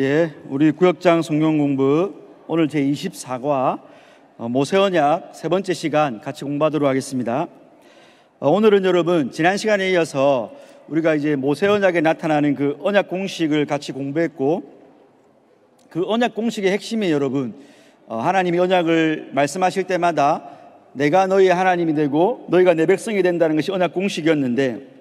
예, 우리 구역장 성경 공부 오늘 제 24과 어, 모세언약 세 번째 시간 같이 공부하도록 하겠습니다. 어, 오늘은 여러분 지난 시간에 이어서 우리가 이제 모세언약에 나타나는 그 언약 공식을 같이 공부했고 그 언약 공식의 핵심이 여러분 어, 하나님이 언약을 말씀하실 때마다 내가 너희의 하나님이 되고 너희가 내 백성이 된다는 것이 언약 공식이었는데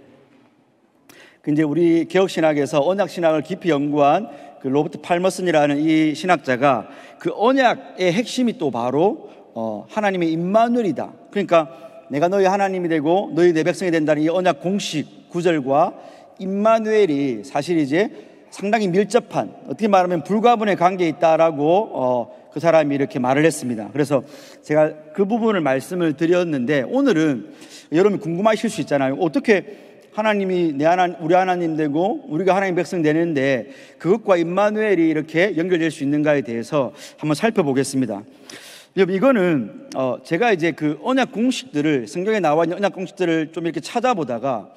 그 이제 우리 개혁신학에서 언약신학을 깊이 연구한 그 로버트 팔머슨이라는 이 신학자가 그 언약의 핵심이 또 바로 어, 하나님의 임마누엘이다. 그러니까 내가 너희 하나님이 되고 너희 내 백성이 된다는 이 언약 공식 구절과 임마누엘이 사실 이제 상당히 밀접한 어떻게 말하면 불가분의 관계에 있다라고 어, 그 사람이 이렇게 말을 했습니다. 그래서 제가 그 부분을 말씀을 드렸는데 오늘은 여러분 궁금하실 수 있잖아요. 어떻게 하나님이 내 하나 우리 하나님 되고 우리가 하나님 백성 되는데 그것과 임마누엘이 이렇게 연결될 수 있는가에 대해서 한번 살펴보겠습니다. 이거는 어 제가 이제 그 언약 공식들을 성경에 나와 있는 언약 공식들을 좀 이렇게 찾아보다가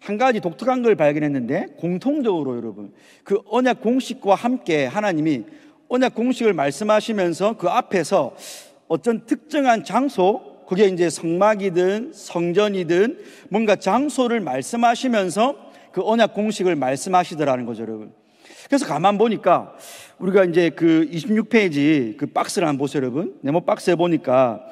한 가지 독특한 걸 발견했는데 공통적으로 여러분 그 언약 공식과 함께 하나님이 언약 공식을 말씀하시면서 그 앞에서 어떤 특정한 장소 그게 이제 성막이든 성전이든 뭔가 장소를 말씀하시면서 그 언약 공식을 말씀하시더라는 거죠, 여러분. 그래서 가만 보니까 우리가 이제 그 26페이지 그 박스를 한번 보세요, 여러분. 네모 박스에 보니까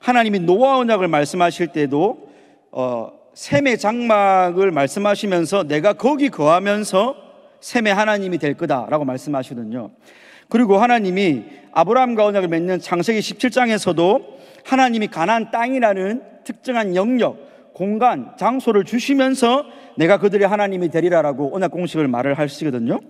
하나님이 노아 언약을 말씀하실 때도 어, 샘의 장막을 말씀하시면서 내가 거기 거하면서 샘의 하나님이 될 거다라고 말씀하시거든요. 그리고 하나님이 아브라함과 언약을 맺는 창세기 17장에서도 하나님이 가난안 땅이라는 특정한 영역, 공간, 장소를 주시면서 내가 그들의 하나님이 되리라라고 언약 공식을 말을 하시거든요.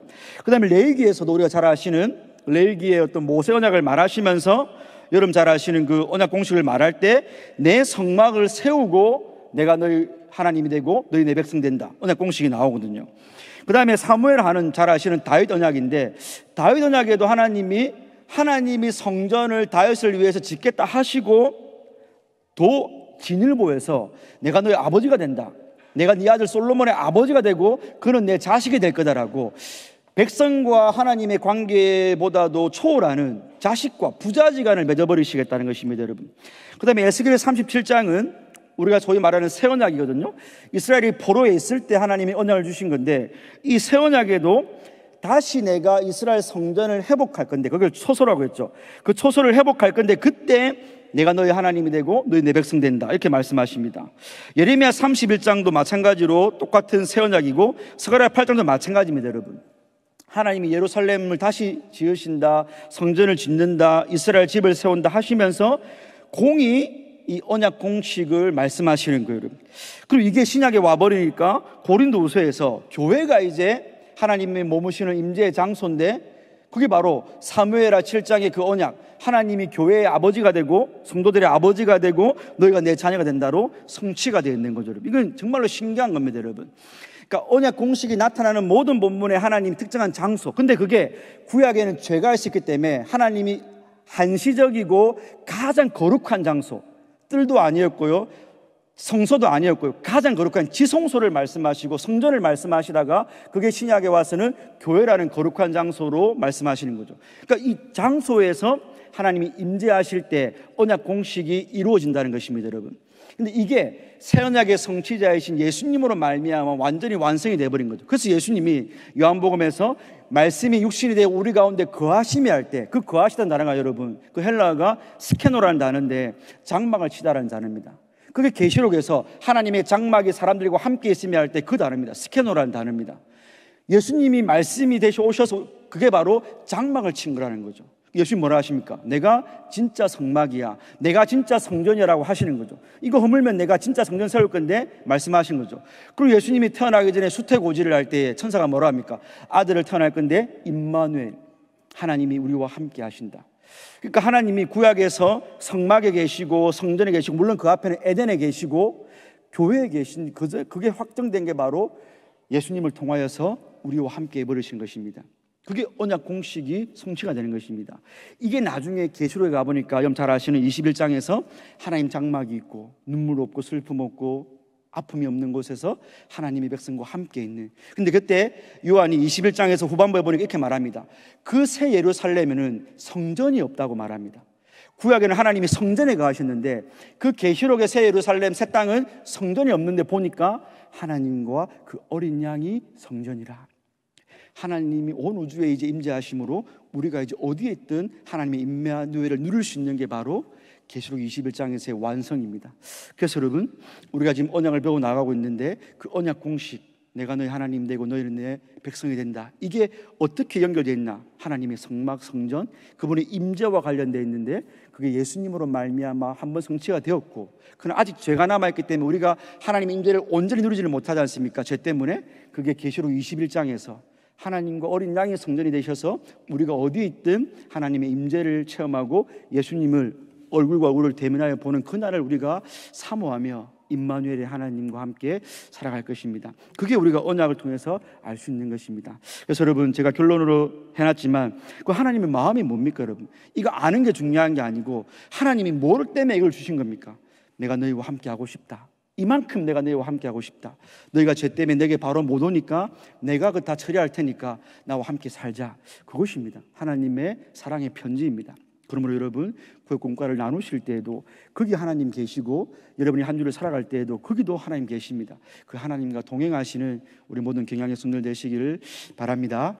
그다음에 레위기에서도 우리가 잘 아시는 레위기의 어떤 모세 언약을 말하시면서 여러분 잘 아시는 그 언약 공식을 말할 때 내 성막을 세우고 내가 너희 하나님이 되고 너희 내 백성 된다. 언약 공식이 나오거든요. 그다음에 사무엘 하는 잘 아시는 다윗 언약인데 다윗 언약에도 하나님이 하나님이 성전을 다윗을 위해서 짓겠다 하시고 도 진을 보여서 내가 너의 아버지가 된다. 내가 네 아들 솔로몬의 아버지가 되고 그는 내 자식이 될 거다라고 백성과 하나님의 관계보다도 초월하는 자식과 부자지간을 맺어버리시겠다는 것입니다, 여러분. 그 다음에 에스겔 37장은 우리가 소위 말하는 새 언약이거든요. 이스라엘이 포로에 있을 때 하나님이 언약을 주신 건데 이 새 언약에도 다시 내가 이스라엘 성전을 회복할 건데 그걸 초소라고 했죠. 그 초소를 회복할 건데 그때 내가 너희 하나님이 되고 너희 내 백성 된다. 이렇게 말씀하십니다. 예레미야 31장도 마찬가지로 똑같은 새 언약이고 스가랴 8장도 마찬가지입니다, 여러분. 하나님이 예루살렘을 다시 지으신다. 성전을 짓는다. 이스라엘 집을 세운다 하시면서 공이 이 언약 공식을 말씀하시는 거예요. 여러분. 그리고 이게 신약에 와버리니까 고린도우서에서 교회가 이제 하나님의 머무시는 임재의 장소인데 그게 바로 사무엘하 7장의 그 언약 하나님이 교회의 아버지가 되고 성도들의 아버지가 되고 너희가 내 자녀가 된다로 성취가 되어 있는 거죠 여러분. 이건 정말로 신기한 겁니다 여러분 그러니까 언약 공식이 나타나는 모든 본문에 하나님 특정한 장소 근데 그게 구약에는 죄가 있었기 때문에 하나님이 한시적이고 가장 거룩한 장소 뜰도 아니었고요 성소도 아니었고요. 가장 거룩한 지성소를 말씀하시고 성전을 말씀하시다가 그게 신약에 와서는 교회라는 거룩한 장소로 말씀하시는 거죠. 그러니까 이 장소에서 하나님이 임재하실 때 언약 공식이 이루어진다는 것입니다, 여러분. 근데 이게 새 언약의 성취자이신 예수님으로 말미암아 완전히 완성이 돼 버린 거죠. 그래서 예수님이 요한복음에서 말씀이 육신이 되어 우리 가운데 거하심이 할때 그 거하시다는 단어가 여러분 그헬라가 스케노라는 단어인데 장막을 치다라는 단어입니다. 그게 계시록에서 하나님의 장막이 사람들과 함께 있으며 할때 그 단어입니다. 스케노라는 단어입니다. 예수님이 말씀이 되셔 오셔서 그게 바로 장막을 친 거라는 거죠. 예수님 뭐라 하십니까? 내가 진짜 성막이야. 내가 진짜 성전이라고 하시는 거죠. 이거 허물면 내가 진짜 성전 세울 건데 말씀하신 거죠. 그리고 예수님이 태어나기 전에 수태고지를 할 때 천사가 뭐라 합니까? 아들을 태어날 건데 임마누엘 하나님이 우리와 함께 하신다. 그러니까 하나님이 구약에서 성막에 계시고 성전에 계시고 물론 그 앞에는 에덴에 계시고 교회에 계신 그게 확정된 게 바로 예수님을 통하여서 우리와 함께 해 버리신 것입니다. 그게 언약 공식이 성취가 되는 것입니다. 이게 나중에 계시록에 가 보니까 여러분 잘 아시는 21장에서 하나님 장막이 있고 눈물 없고 슬픔 없고 아픔이 없는 곳에서 하나님의 백성과 함께 있는. 근데 그때 요한이 21장에서 후반부에 보니까 이렇게 말합니다. 그 새 예루살렘에는 성전이 없다고 말합니다. 구약에는 하나님이 성전에 가하셨는데 그 계시록의 새 예루살렘 새 땅은 성전이 없는데 보니까 하나님과 그 어린 양이 성전이라. 하나님이 온 우주에 이제 임재하심으로 우리가 이제 어디에 있든 하나님의 임마누엘를 누릴 수 있는 게 바로 계시록 21장에서의 완성입니다. 그래서 여러분, 우리가 지금 언약을 배워 나가고 있는데 그 언약 공식, 내가 너희 하나님 되고 너희는 내 백성이 된다. 이게 어떻게 연결되 있나? 하나님의 성막, 성전, 그분의 임재와 관련되 있는데 그게 예수님으로 말미암아 한 번 성취가 되었고, 그는 아직 죄가 남아 있기 때문에 우리가 하나님의 임재를 온전히 누리지를 못하지 않습니까? 죄 때문에 그게 계시록 21장에서 하나님과 어린 양의 성전이 되셔서 우리가 어디 있든 하나님의 임재를 체험하고 예수님을 얼굴과 얼굴을 대면하여 보는 그날을 우리가 사모하며 임마누엘의 하나님과 함께 살아갈 것입니다. 그게 우리가 언약을 통해서 알 수 있는 것입니다. 그래서 여러분 제가 결론으로 해놨지만 그 하나님의 마음이 뭡니까 여러분? 이거 아는 게 중요한 게 아니고 하나님이 뭐 때문에 이걸 주신 겁니까? 내가 너희와 함께 하고 싶다. 이만큼 내가 너희와 함께 하고 싶다. 너희가 죄 때문에 내게 바로 못 오니까 내가 그 다 처리할 테니까 나와 함께 살자. 그것입니다. 하나님의 사랑의 편지입니다. 그러므로 여러분 그 공과를 나누실 때에도 거기 하나님 계시고 여러분이 한 주를 살아갈 때에도 거기도 하나님 계십니다. 그 하나님과 동행하시는 우리 모든 경향의 손들 되시기를 바랍니다.